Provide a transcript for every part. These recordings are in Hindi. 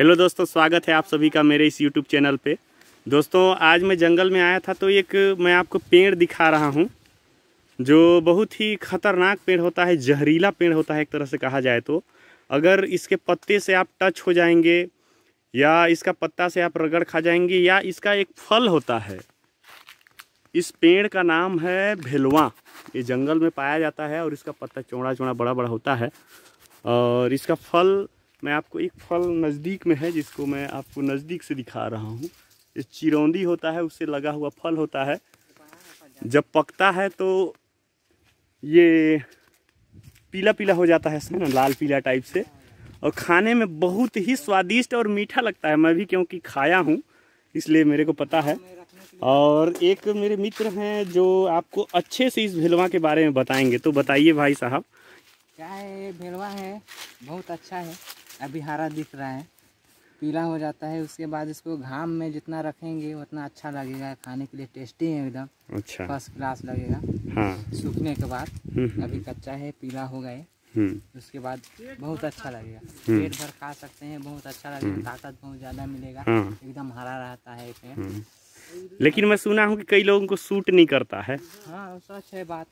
हेलो दोस्तों स्वागत है आप सभी का मेरे इस यूट्यूब चैनल पे दोस्तों आज मैं जंगल में आया था तो एक मैं आपको पेड़ दिखा रहा हूँ जो बहुत ही खतरनाक पेड़ होता है जहरीला पेड़ होता है एक तरह से कहा जाए तो अगर इसके पत्ते से आप टच हो जाएंगे या इसका पत्ता से आप रगड़ खा जाएंगे या इसका एक फल होता है इस पेड़ का नाम है भेलवा ये जंगल में पाया जाता है और इसका पत्ता चौड़ा चौड़ा बड़ा बड़ा होता है और इसका फल मैं आपको एक फल नज़दीक में है जिसको मैं आपको नज़दीक से दिखा रहा हूँ ये चिरौंदी होता है उससे लगा हुआ फल होता है जब पकता है तो ये पीला पीला हो जाता है इसमें ना लाल पीला टाइप से और खाने में बहुत ही स्वादिष्ट और मीठा लगता है मैं भी क्योंकि खाया हूँ इसलिए मेरे को पता है और एक मेरे मित्र हैं जो आपको अच्छे से इस भेलवा के बारे में बताएंगे तो बताइए भाई साहब क्या है भेलवा है बहुत अच्छा है अभी हरा दिख रहा है पीला हो जाता है उसके बाद इसको घाम में जितना रखेंगे उतना अच्छा लगेगा खाने के लिए टेस्टी है एकदम अच्छा फर्स्ट क्लास लगेगा हाँ। सूखने के बाद हम्म, हम्म। अभी कच्चा है पीला हो गए हम्म। उसके बाद बहुत अच्छा लगेगा पेट भर खा सकते हैं बहुत अच्छा लगेगा ताकत बहुत ज़्यादा मिलेगा हाँ। एकदम हरा रहता है लेकिन मैं सुना हूँ कि कई लोगों को सूट नहीं करता है हाँ सच है बात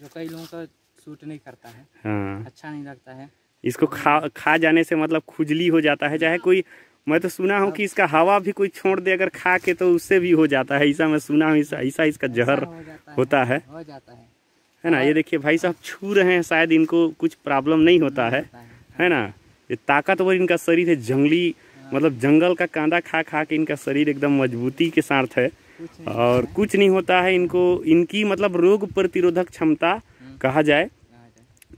जो कई लोगों को सूट नहीं करता है हाँ। अच्छा नहीं लगता है इसको खा खा जाने से मतलब खुजली हो जाता है चाहे कोई मैं तो सुना हूँ कि इसका हवा भी कोई छोड़ दे अगर खा के तो उससे भी हो जाता है ऐसा मैं सुना हूँ ऐसा ऐसा इसका जहर होता है हो जाता है है ना ये देखिए भाई साहब छू रहे हैं शायद इनको कुछ प्रॉब्लम नहीं होता है है ना ये ताकतवर इनका शरीर है जंगली हाँ। मतलब जंगल का कांदा खा खा के इनका शरीर एकदम मजबूती के साथ है और कुछ नहीं होता है इनको इनकी मतलब रोग प्रतिरोधक क्षमता हाँ। कहा जाए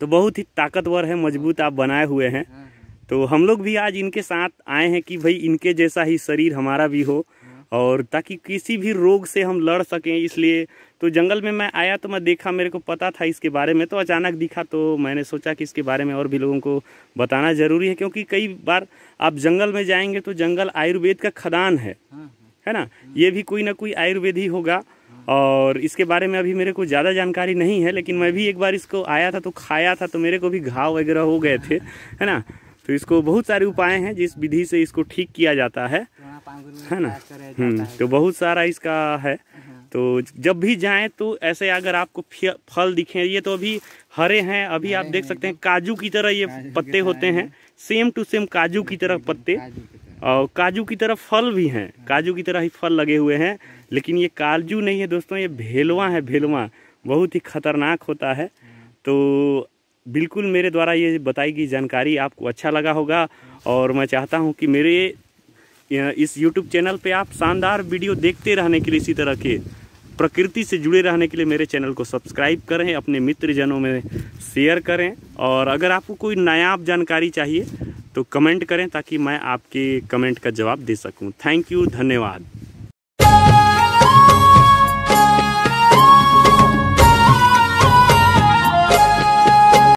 तो बहुत ही ताकतवर है मजबूत आप बनाए हुए हैं हाँ, हाँ। तो हम लोग भी आज इनके साथ आए हैं कि भाई इनके जैसा ही शरीर हमारा भी हो हाँ। और ताकि किसी भी रोग से हम लड़ सकें इसलिए तो जंगल में मैं आया तो मैं देखा मेरे को पता था इसके बारे में तो अचानक दिखा तो मैंने सोचा कि इसके बारे में और भी लोगों को बताना ज़रूरी है क्योंकि कई बार आप जंगल में जाएंगे तो जंगल आयुर्वेद का खदान है है ना ये भी कोई ना कोई आयुर्वेद ही होगा और इसके बारे में अभी मेरे को ज़्यादा जानकारी नहीं है लेकिन मैं भी एक बार इसको आया था तो खाया था तो मेरे को भी घाव वगैरह हो गए थे है ना तो इसको बहुत सारे उपाय हैं जिस विधि से इसको ठीक किया जाता है है ना हम्म, तो बहुत सारा इसका है तो जब भी जाएं तो ऐसे अगर आपको फल दिखे ये तो अभी हरे हैं अभी आप देख सकते हैं काजू की तरह ये पत्ते होते हैं सेम टू सेम काजू की तरह पत्ते और काजू की तरह फल भी हैं काजू की तरह ही फल लगे हुए हैं लेकिन ये काजू नहीं है दोस्तों ये भेलवा है भेलवा बहुत ही खतरनाक होता है तो बिल्कुल मेरे द्वारा ये बताई गई जानकारी आपको अच्छा लगा होगा और मैं चाहता हूँ कि मेरे इस यूट्यूब चैनल पे आप शानदार वीडियो देखते रहने के लिए इसी तरह के प्रकृति से जुड़े रहने के लिए मेरे चैनल को सब्सक्राइब करें अपने मित्रजनों में शेयर करें और अगर आपको कोई नायाब जानकारी चाहिए तो कमेंट करें ताकि मैं आपके कमेंट का जवाब दे सकूं थैंक यू धन्यवाद